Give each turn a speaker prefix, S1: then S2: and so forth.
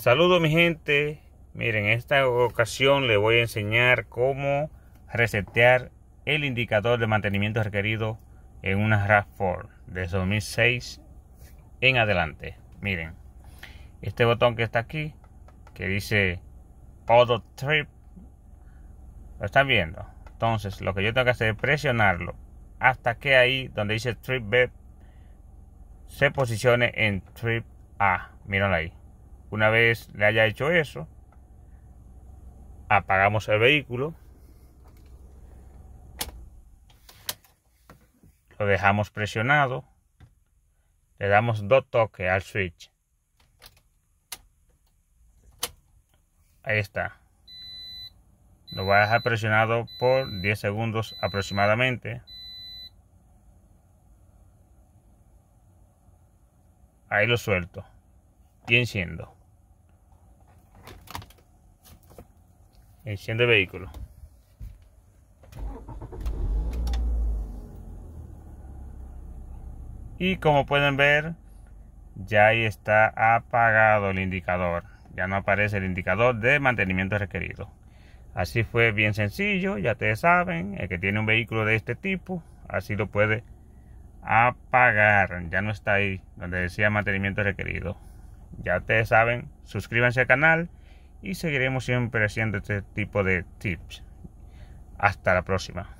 S1: Saludos mi gente. Miren, en esta ocasión les voy a enseñar cómo resetear el indicador de mantenimiento requerido en una RAV4 de 2006 en adelante. Miren, este botón que está aquí, que dice Auto Trip, lo están viendo. Entonces, lo que yo tengo que hacer es presionarlo hasta que ahí donde dice Trip B se posicione en Trip A. Mírenlo ahí. Una vez le haya hecho eso, apagamos el vehículo, lo dejamos presionado, le damos dos toques al switch. Ahí está. Lo voy a dejar presionado por 10 segundos aproximadamente. Ahí lo suelto y enciendo. Enciende vehículo. Y como pueden ver, ya ahí está apagado el indicador. Ya no aparece el indicador de mantenimiento requerido. Así fue bien sencillo, ya ustedes saben, el que tiene un vehículo de este tipo, así lo puede apagar. Ya no está ahí donde decía mantenimiento requerido. Ya ustedes saben, suscríbanse al canal y seguiremos siempre haciendo este tipo de tips. Hasta la próxima.